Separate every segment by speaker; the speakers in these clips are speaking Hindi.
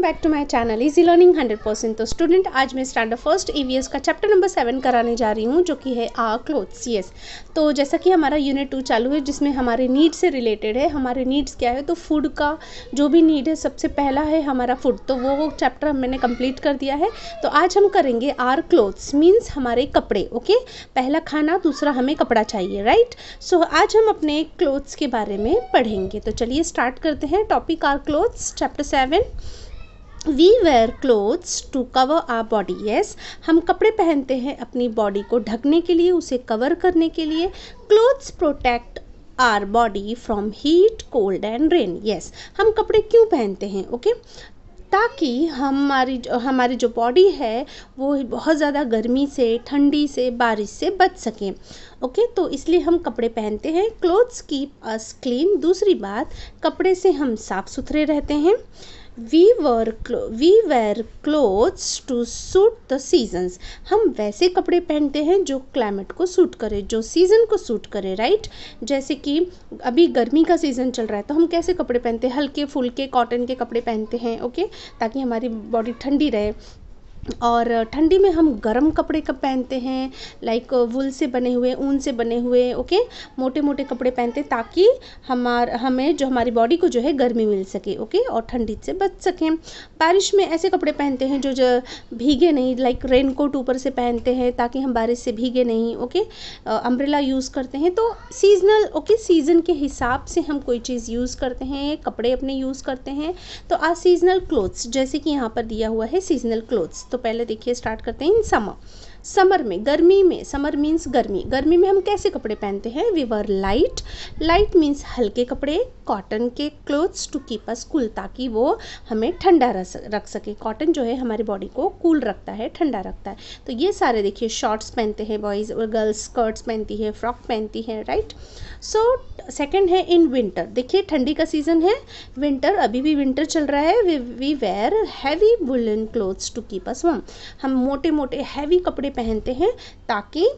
Speaker 1: Back to my channel easy learning 100 percent तो स्टूडेंट आज मैं स्टैंडर्ड फर्स्ट ई का चैप्टर नंबर सेवन कराने जा रही हूँ जो कि है आ क्लोथ सी तो जैसा कि हमारा यूनिट टू चालू है जिसमें हमारे नीड से रिलेटेड है हमारे नीड्स क्या है तो फूड का जो भी नीड है सबसे पहला है हमारा फूड तो वो चैप्टर मैंने कम्प्लीट कर दिया है तो आज हम करेंगे आर क्लोथ्स मीन्स हमारे कपड़े ओके पहला खाना दूसरा हमें कपड़ा चाहिए राइट सो so, आज हम अपने क्लोथ्स के बारे में पढ़ेंगे तो चलिए स्टार्ट करते हैं topic our clothes chapter seven we wear clothes to cover our body yes हम कपड़े पहनते हैं अपनी बॉडी को ढकने के लिए उसे कवर करने के लिए clothes protect our body from heat cold and rain yes हम कपड़े क्यों पहनते हैं ओके okay? ताकि हमारी हमारी जो बॉडी है वो बहुत ज़्यादा गर्मी से ठंडी से बारिश से बच सकें ओके तो इसलिए हम कपड़े पहनते हैं क्लोथ्स कीप अस क्लीन दूसरी बात कपड़े से हम साफ़ सुथरे रहते हैं we wear we wear clothes to suit the seasons हम वैसे कपड़े पहनते हैं जो क्लाइमेट को सूट करे जो सीज़न को सूट करे राइट जैसे कि अभी गर्मी का सीज़न चल रहा है तो हम कैसे कपड़े पहनते हैं हल्के फुलके कॉटन के कपड़े पहनते हैं ओके ताकि हमारी बॉडी ठंडी रहे और ठंडी में हम गर्म कपड़े कब पहनते हैं लाइक वुल से बने हुए ऊन से बने हुए ओके मोटे मोटे कपड़े पहनते ताकि हमार हमें जो हमारी बॉडी को जो है गर्मी मिल सके ओके और ठंडी से बच सकें बारिश में ऐसे कपड़े पहनते हैं जो जो भीगे नहीं लाइक रेन कोट ऊपर से पहनते हैं ताकि हम बारिश से भीगे नहीं ओके अम्ब्रेला यूज़ करते हैं तो सीजनल ओके सीज़न के हिसाब से हम कोई चीज़ यूज़ करते हैं कपड़े अपने यूज़ करते हैं तो आज सीजनल क्लोथ्स जैसे कि यहाँ पर दिया हुआ है सीजनल क्लोथ्स तो पहले देखिए स्टार्ट करते हैं इन समर समर में गर्मी में समर मीन्स गर्मी गर्मी में हम कैसे कपड़े पहनते हैं we wear light light means हल्के कपड़े कॉटन के clothes to keep us cool ताकि वो हमें ठंडा रख सके कॉटन जो है हमारी बॉडी को कूल रखता है ठंडा रखता है तो ये सारे देखिए शॉर्ट्स पहनते हैं बॉयज़ और गर्ल्स स्कर्ट्स पहनती है फ्रॉक पहनती है राइट सो सेकेंड है इन विंटर देखिए ठंडी का सीज़न है विंटर अभी भी विंटर चल रहा है we we wear heavy woollen clothes to keep us warm हम मोटे मोटे हैवी कपड़े कपड़े पहनते हैं ताकि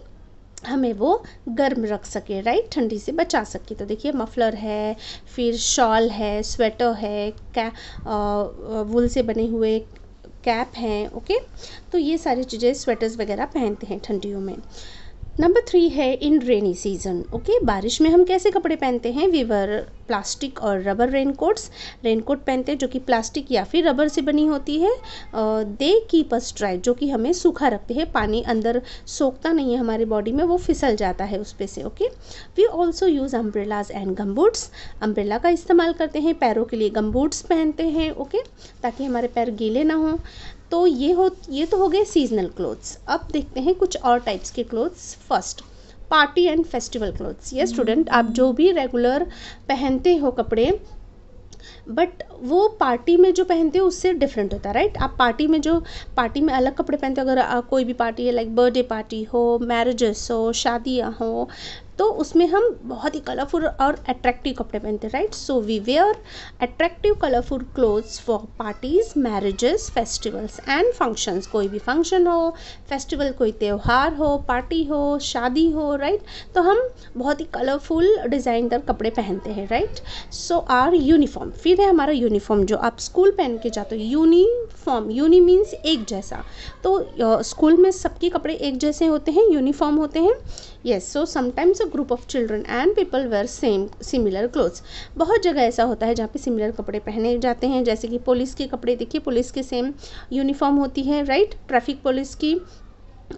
Speaker 1: हमें वो गर्म रख सके राइट ठंडी से बचा सके तो देखिए मफलर है फिर शॉल है स्वेटर है क्या वूल से बने हुए कैप हैं ओके तो ये सारी चीज़ें स्वेटर्स वगैरह पहनते हैं ठंडियों में नंबर थ्री है इन रेनी सीज़न ओके बारिश में हम कैसे कपड़े पहनते हैं वीवर प्लास्टिक और rubber rain coats rain coat पहनते हैं जो कि प्लास्टिक या फिर रबर से बनी होती है दे की पस ड्राई जो कि हमें सूखा रखते हैं पानी अंदर सोखता नहीं है हमारे बॉडी में वो फिसल जाता है उस पर से okay we also use umbrellas and gumboots umbrella का इस्तेमाल करते हैं पैरों के लिए गम्बूट्स पहनते हैं ओके ताकि हमारे पैर गीले ना हों तो ये हो ये तो हो गए सीजनल क्लोथ्स अब देखते हैं कुछ और टाइप्स के clothes first party and festival clothes ये स्टूडेंट आप जो भी रेगुलर पहनते हो कपड़े बट वो पार्टी में जो पहनते हो उससे डिफरेंट होता है राइट आप पार्टी में जो पार्टी में अलग कपड़े पहनते हो अगर कोई भी पार्टी है लाइक बर्थडे पार्टी हो मैरिजेस हो शादियाँ हो तो उसमें हम बहुत ही कलरफुल और अट्रैक्टिव कपड़े पहनते हैं right so we wear attractive colourful clothes for parties marriages festivals and functions कोई भी फंक्शन हो फेस्टिवल कोई त्यौहार हो पार्टी हो शादी हो राइट right? तो हम बहुत ही कलरफुल डिज़ाइनदार कपड़े पहनते हैं राइट सो आर यूनिफॉर्म फिर है हमारा यूनिफॉर्म जो आप स्कूल पहन के जाते हो यूनी यूनिफॉर्म यूनि मीन्स एक जैसा तो स्कूल में सबके कपड़े एक जैसे होते हैं यूनिफॉर्म होते हैं yes so sometimes a group of children and people wear same similar clothes बहुत जगह ऐसा होता है जहाँ पे सिमिलर कपड़े पहने जाते हैं जैसे कि पुलिस के कपड़े देखिए पुलिस के सेम यूनिफॉर्म होती है राइट ट्रैफिक पुलिस की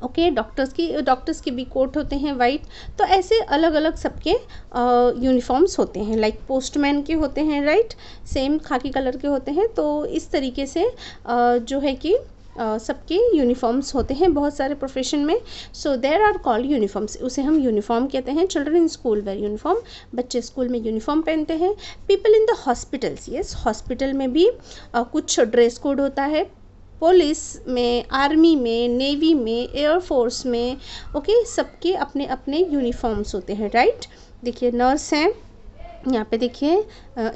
Speaker 1: ओके okay, डॉक्टर्स की डॉक्टर्स के भी कोट होते हैं वाइट तो ऐसे अलग अलग सबके यूनिफॉर्म्स होते हैं लाइक पोस्टमैन के होते हैं राइट सेम खाकी कलर के होते हैं तो इस तरीके से आ, जो है कि सबके यूनिफॉर्म्स होते हैं बहुत सारे प्रोफेशन में so there are call uniforms उसे हम यूनिफॉर्म कहते हैं children in school wear uniform बच्चे स्कूल में यूनिफॉर्म पहनते हैं people in the hospitals yes hospital में भी आ, कुछ ड्रेस कोड होता है पुलिस में आर्मी में नेवी में एयरफोर्स में ओके सबके अपने अपने यूनिफॉर्म्स होते हैं राइट देखिए नर्स हैं यहाँ पे देखिए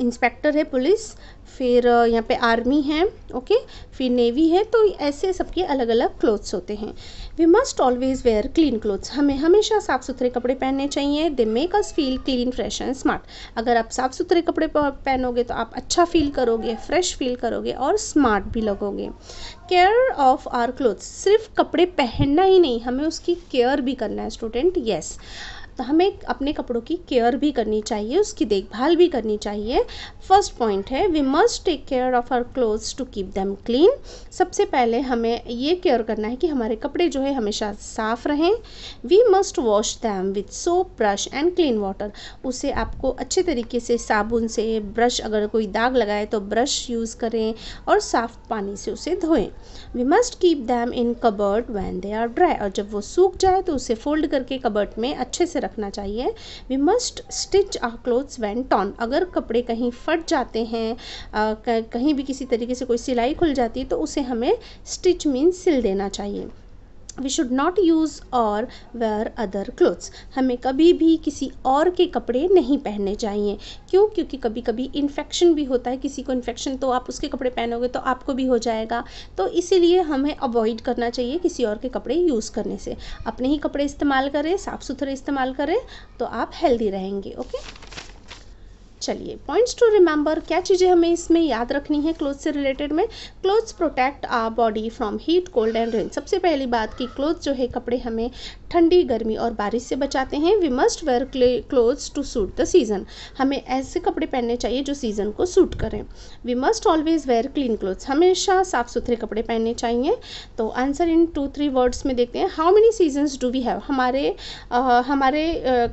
Speaker 1: इंस्पेक्टर है पुलिस फिर यहाँ पे आर्मी है ओके फिर नेवी है तो ऐसे सबके अलग अलग क्लोथ्स होते हैं we must always wear clean clothes हमें हमेशा साफ़ सुथरे कपड़े पहनने चाहिए they make us feel clean fresh and smart अगर आप साफ़ सुथरे कपड़े पहनोगे तो आप अच्छा फील करोगे फ्रेश फील करोगे और स्मार्ट भी लगोगे केयर ऑफ आर क्लोथ्स सिर्फ कपड़े पहनना ही नहीं हमें उसकी केयर भी करना है स्टूडेंट येस तो हमें अपने कपड़ों की केयर भी करनी चाहिए उसकी देखभाल भी करनी चाहिए फर्स्ट पॉइंट है we must take care of our clothes to keep them clean सबसे पहले हमें ये केयर करना है कि हमारे कपड़े जो है हमेशा साफ रहें we must wash them with soap brush and clean water उसे आपको अच्छे तरीके से साबुन से ब्रश अगर कोई दाग लगाए तो ब्रश यूज़ करें और साफ़ पानी से उसे धोएं we must keep them in cupboard when they are dry और जब वो सूख जाए तो उसे फोल्ड करके कबर्ड में अच्छे से रखना चाहिए we must stitch our clothes when torn अगर कपड़े कहीं फट जाते हैं कहीं भी किसी तरीके से कोई सिलाई खुल जाती है तो उसे हमें स्टिच मीन सिल देना चाहिए we should not use or wear other clothes हमें कभी भी किसी और के कपड़े नहीं पहनने चाहिए क्यों क्योंकि कभी कभी इन्फेक्शन भी होता है किसी को इन्फेक्शन तो आप उसके कपड़े पहनोगे तो आपको भी हो जाएगा तो इसीलिए हमें अवॉइड करना चाहिए किसी और के कपड़े यूज़ करने से अपने ही कपड़े इस्तेमाल करें साफ़ सुथरे इस्तेमाल करें तो आप हेल्दी रहेंगे ओके चलिए पॉइंट्स टू रिमेंबर क्या चीज़ें हमें इसमें याद रखनी है क्लोथ से रिलेटेड में clothes protect our body from heat cold and rain सबसे पहली बात कि क्लोथ जो है कपड़े हमें ठंडी गर्मी और बारिश से बचाते हैं we must wear clothes to suit the season हमें ऐसे कपड़े पहनने चाहिए जो सीज़न को सूट करें we must always wear clean clothes हमेशा साफ़ सुथरे कपड़े पहनने चाहिए तो answer in two three words में देखते हैं how many seasons do we have हमारे आ, हमारे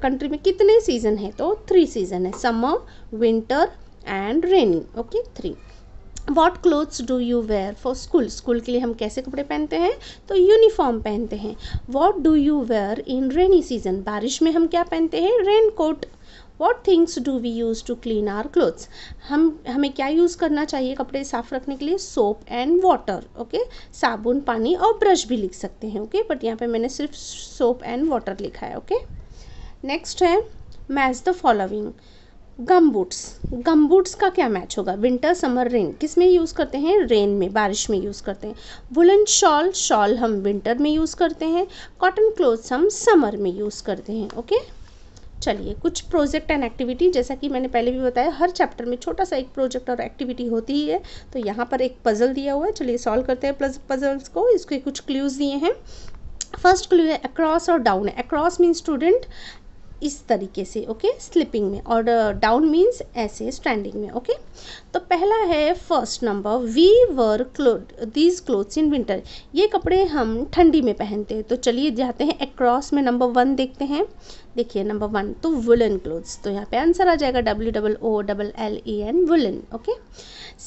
Speaker 1: कंट्री में कितने सीज़न हैं तो थ्री सीज़न है summer winter and rainy okay three what clothes do you wear for school school के लिए हम कैसे कपड़े पहनते हैं तो यूनिफॉर्म पहनते हैं what do you wear in rainy season बारिश में हम क्या पहनते हैं rain coat what things do we use to clean our clothes हम हमें क्या यूज़ करना चाहिए कपड़े साफ रखने के लिए सोप एंड वाटर ओके साबुन पानी और ब्रश भी लिख सकते हैं ओके बट यहाँ पर मैंने सिर्फ सोप एंड वाटर लिखा है ओके नेक्स्ट है match the following gum boots gum boots का क्या मैच होगा विंटर समर रेन किस में यूज़ करते हैं रेन में बारिश में यूज़ करते हैं वुलन शॉल शॉल हम विंटर में यूज़ करते हैं कॉटन क्लोथ्स हम समर में यूज़ करते हैं ओके चलिए कुछ प्रोजेक्ट एंड एक्टिविटी जैसा कि मैंने पहले भी बताया हर चैप्टर में छोटा सा एक प्रोजेक्ट और एक्टिविटी होती ही है तो यहाँ पर एक पज़ल दिया हुआ है चलिए सॉल्व करते हैं प्लस पज़ल्स को इसके कुछ क्ल्यूज़ दिए हैं फर्स्ट क्लू है अक्रॉस और डाउन है अक्रॉस मीन स्टूडेंट इस तरीके से ओके स्लिपिंग में और डाउन uh, मीन्स ऐसे स्टैंडिंग में ओके तो पहला है first number we wear cloth these clothes in winter ये कपड़े हम ठंडी में पहनते हैं तो चलिए जाते हैं एक में नंबर वन देखते हैं देखिए नंबर वन तो वुलन क्लोथ्स तो यहाँ पे आंसर आ जाएगा W double O double L E N woollen okay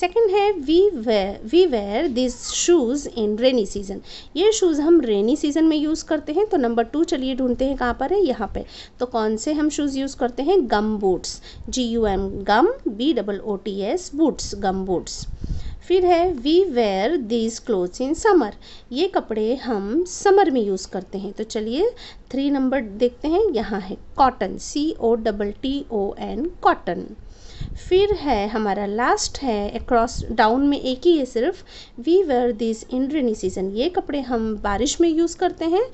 Speaker 1: second है we wear we wear this shoes in rainy season ये शूज़ हम रेनी सीजन में यूज़ करते हैं तो नंबर टू चलिए ढूंढते हैं कहाँ पर है यहाँ पे तो कौन से हम शूज़ यूज़ करते हैं gum boots G U M gum B double O T S boots gum boots फिर है we wear these clothes in summer ये कपड़े हम समर में यूज़ करते हैं तो चलिए थ्री नंबर देखते हैं यहाँ है cotton C O double T O N cotton फिर है हमारा लास्ट है अक्रॉस डाउन में एक ही है सिर्फ we wear this in rainy season ये कपड़े हम बारिश में यूज़ करते हैं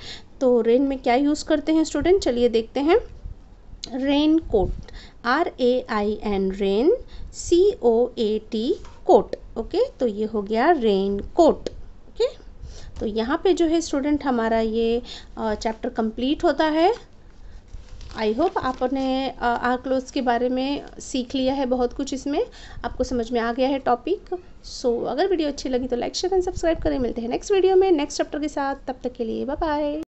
Speaker 1: तो रेन में क्या यूज़ करते हैं स्टूडेंट चलिए देखते हैं raincoat R A I N rain C O A T coat okay तो ये हो गया रेन कोट ओके तो यहाँ पे जो है स्टूडेंट हमारा ये चैप्टर कंप्लीट होता है आई होप आपने आर क्लोज के बारे में सीख लिया है बहुत कुछ इसमें आपको समझ में आ गया है टॉपिक सो so, अगर वीडियो अच्छी लगी तो लाइक शेयर एंड सब्सक्राइब करें मिलते हैं नेक्स्ट वीडियो में नेक्स्ट चैप्टर के साथ तब तक के लिए बाय बाय